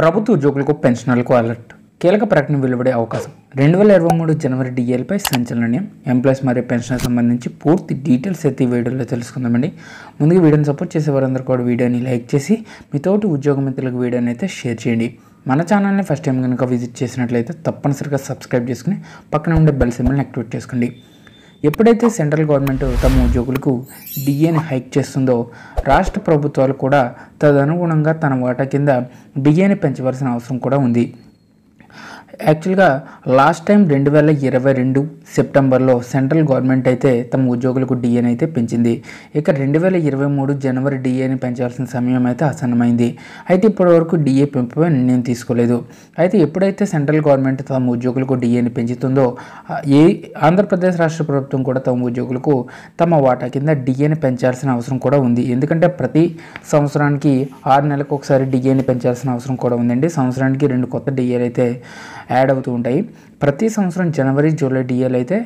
ప్రభుత్వ ఉద్యోగులకు పెన్షనర్లకు అలర్ట్ కీలక ప్రకటన వెలువడే అవకాశం రెండు వేల ఇరవై మూడు జనవరి డిఎల్పై సంచలనం ఎంప్లాయీస్ మరియు పెన్షన్ సంబంధించి పూర్తి డీటెయిల్స్ అయితే ఈ వీడియోలో తెలుసుకుందామండి ముందుగా వీడియోని సపోర్ట్ చేసే వారందరూ కూడా వీడియోని లైక్ చేసి మీ తోటి ఉద్యోగ మిత్రులకు వీడియోని అయితే షేర్ చేయండి మన ఛానల్ని ఫస్ట్ టైం కనుక విజిట్ చేసినట్లయితే తప్పనిసరిగా సబ్స్క్రైబ్ చేసుకుని పక్కన ఉండే బెల్ సింబల్ని యాక్టివేట్ చేసుకోండి ఎప్పుడైతే సెంట్రల్ గవర్నమెంట్ తమ ఉద్యోగులకు డిఏని హైక్ చేస్తుందో రాష్ట్ర ప్రభుత్వాలు కూడా తదనుగుణంగా తన వాటా కింద డిఏని పెంచవలసిన అవసరం కూడా ఉంది యాక్చువల్గా లాస్ట్ టైం రెండు వేల ఇరవై రెండు సెప్టెంబర్లో సెంట్రల్ గవర్నమెంట్ అయితే తమ ఉద్యోగులకు డిఏని అయితే పెంచింది ఇక రెండు వేల ఇరవై మూడు జనవరి డిఏని పెంచాల్సిన సమయం అయితే ఆసన్నమైంది అయితే ఇప్పటివరకు డిఏ పెంపుపై నిర్ణయం తీసుకోలేదు అయితే ఎప్పుడైతే సెంట్రల్ గవర్నమెంట్ తమ ఉద్యోగులకు డిఏని పెంచుతుందో ఏ ఆంధ్రప్రదేశ్ రాష్ట్ర ప్రభుత్వం కూడా తమ ఉద్యోగులకు తమ వాటా కింద డిఏని పెంచాల్సిన అవసరం కూడా ఉంది ఎందుకంటే ప్రతి సంవత్సరానికి ఆరు నెలలకు ఒకసారి డిఏని పెంచాల్సిన అవసరం కూడా ఉందండి సంవత్సరానికి రెండు కొత్త డిఏలు అయితే యాడ్ అవుతూ ఉంటాయి ప్రతి సంవత్సరం జనవరి జూలై డిఎల్ అయితే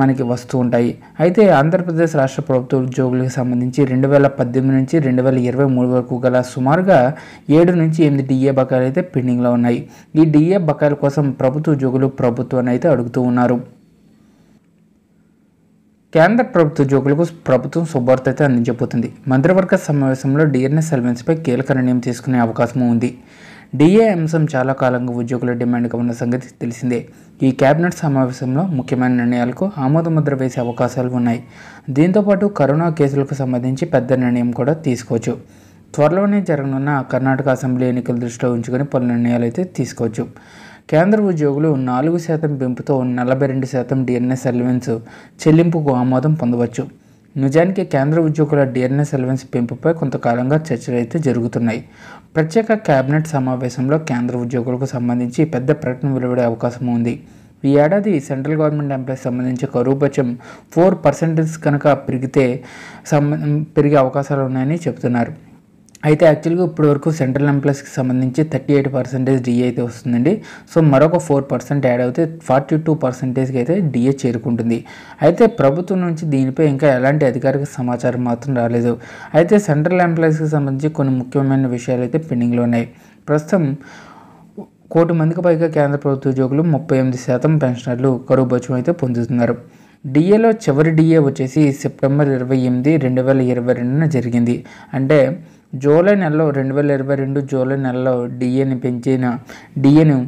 మనకి వస్తూ ఉంటాయి అయితే ఆంధ్రప్రదేశ్ రాష్ట్ర ప్రభుత్వ ఉద్యోగులకు సంబంధించి రెండు వేల పద్దెనిమిది నుంచి రెండు వేల ఇరవై మూడు వరకు గల సుమారుగా ఏడు నుంచి ఎనిమిది డిఏ బకాయిలు అయితే పెండింగ్లో ఉన్నాయి ఈ డిఏ బకాయిల కోసం ప్రభుత్వ ఉద్యోగులు ప్రభుత్వాన్ని అయితే అడుగుతూ ఉన్నారు కేంద్ర ప్రభుత్వ ఉద్యోగులకు ప్రభుత్వం శుభార్త అయితే అందించబోతుంది మంత్రివర్గ సమావేశంలో డిఎన్ఎస్ సెల్వెన్స్పై కీలక నిర్ణయం తీసుకునే అవకాశం ఉంది డిఏ అంశం చాలా కాలంగా ఉద్యోగుల డిమాండ్గా ఉన్న సంగతి తెలిసిందే ఈ కేబినెట్ సమావేశంలో ముఖ్యమైన నిర్ణయాలకు ఆమోదముద్ర వేసే అవకాశాలు ఉన్నాయి దీంతోపాటు కరోనా కేసులకు సంబంధించి పెద్ద నిర్ణయం కూడా తీసుకోవచ్చు త్వరలోనే జరగనున్న కర్ణాటక అసెంబ్లీ ఎన్నికలు దృష్టిలో ఉంచుకొని పలు నిర్ణయాలు అయితే తీసుకోవచ్చు కేంద్ర ఉద్యోగులు నాలుగు శాతం పెంపుతో నలభై రెండు శాతం డిఎన్ఎస్ అలవెన్స్ చెల్లింపుకు ఆమోదం పొందవచ్చు నిజానికి కేంద్ర ఉద్యోగుల డిఎన్ఎస్ అలవెన్స్ పెంపుపై కొంతకాలంగా చర్చలు అయితే జరుగుతున్నాయి ప్రత్యేక కేబినెట్ సమావేశంలో కేంద్ర ఉద్యోగులకు సంబంధించి పెద్ద ప్రకటన వెలువడే అవకాశం ఉంది ఈ ఏడాది సెంట్రల్ గవర్నమెంట్ ఎంప్లాయీస్ సంబంధించి కరువు ఫోర్ పర్సెంటేజ్ కనుక పెరిగితే సంబ పెరిగే అవకాశాలు ఉన్నాయని చెబుతున్నారు అయితే యాక్చువల్గా ఇప్పుడు వరకు సెంట్రల్ ఎంప్లాయీస్కి సంబంధించి థర్టీ ఎయిట్ పర్సెంటేజ్ డిఏ అయితే వస్తుందండి సో మరొక ఫోర్ పర్సెంట్ యాడ్ అయితే ఫార్టీ టూ పర్సెంటేజ్కి అయితే డిఏ చేరుకుంటుంది అయితే ప్రభుత్వం నుంచి దీనిపై ఇంకా ఎలాంటి అధికారిక సమాచారం మాత్రం రాలేదు అయితే సెంట్రల్ ఎంప్లాయీస్కి సంబంధించి కొన్ని ముఖ్యమైన విషయాలు అయితే పెండింగ్లో ఉన్నాయి ప్రస్తుతం కోటి మందికి పైగా కేంద్ర ప్రభుత్వ ఉద్యోగులు ముప్పై ఎనిమిది శాతం పెన్షనర్లు కరువు భత్యం అయితే పొందుతున్నారు డిఏలో చివరి డిఏ వచ్చేసి సెప్టెంబర్ ఇరవై ఎనిమిది రెండు వేల ఇరవై రెండున జరిగింది అంటే జూలై నెలలో రెండు వేల ఇరవై రెండు జూలై నెలలో డిఏని పెంచిన డిఏను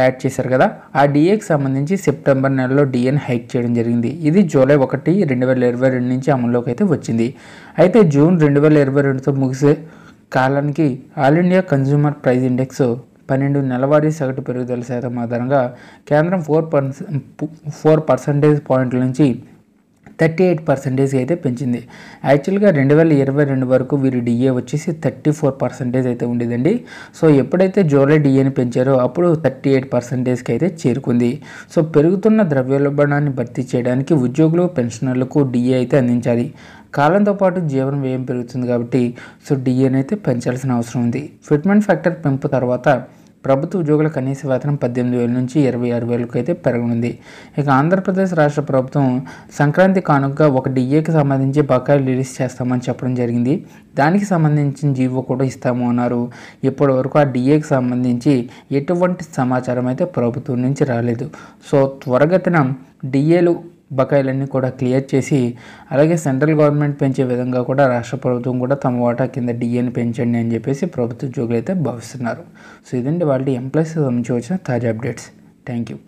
యాడ్ చేశారు కదా ఆ డిఏకి సంబంధించి సెప్టెంబర్ నెలలో డిఏని హైక్ చేయడం జరిగింది ఇది జూలై ఒకటి రెండు వేల ఇరవై రెండు నుంచి అమల్లోకి అయితే వచ్చింది అయితే జూన్ రెండు వేల ఇరవై రెండుతో ముగిసే కాలానికి all India consumer price index పన్నెండు నెలవారీ సగటు పెరుగుదల శాతం ఆధారంగా కేంద్రం ఫోర్ పర్సెంట్ ఫోర్ పర్సంటేజ్ పాయింట్ల నుంచి థర్టీ ఎయిట్ పర్సెంటేజ్ అయితే పెంచింది యాక్చువల్గా రెండు వేల ఇరవై రెండు వరకు వీరి డిఏ వచ్చేసి థర్టీ ఫోర్ పర్సెంటేజ్ అయితే ఉండేదండి సో ఎప్పుడైతే జూలై డిఏని పెంచారో అప్పుడు థర్టీ ఎయిట్ పర్సెంటేజ్కి అయితే చేరుకుంది సో పెరుగుతున్న ద్రవ్యోల్బణాన్ని భర్తీ చేయడానికి ఉద్యోగులు పెన్షనర్లకు డిఏ అయితే అందించాలి కాలంతో పాటు జీవనం వ్యయం పెరుగుతుంది కాబట్టి సో డిఏని అయితే పెంచాల్సిన అవసరం ఉంది ఫిట్మెంట్ ఫ్యాక్టర్ పెంపు తర్వాత ప్రభుత్వ ఉద్యోగుల కనీస వేతనం పద్దెనిమిది వేల నుంచి ఇరవై ఆరు వేలకు అయితే పెరగనుంది ఇక ఆంధ్రప్రదేశ్ రాష్ట్ర ప్రభుత్వం సంక్రాంతి కానుకగా ఒక డిఏకి సంబంధించి బకాయిలు రిలీజ్ చేస్తామని చెప్పడం జరిగింది దానికి సంబంధించిన జీవో కూడా ఇస్తాము అన్నారు ఇప్పటి వరకు ఆ డిఏకి సంబంధించి ఎటువంటి సమాచారం అయితే ప్రభుత్వం నుంచి రాలేదు సో త్వరగతిన డిఏలు బకాయిలన్నీ కూడా క్లియర్ చేసి అలాగే సెంట్రల్ గవర్నమెంట్ పెంచే విధంగా కూడా రాష్ట్ర ప్రభుత్వం కూడా తమ వాటా కింద డిఎని పెంచండి అని చెప్పేసి ప్రభుత్వ ఉద్యోగులు అయితే భావిస్తున్నారు సో ఇదండి వాళ్ళ ఎంప్లాయీస్ నుంచి వచ్చిన తాజా అప్డేట్స్ థ్యాంక్ యూ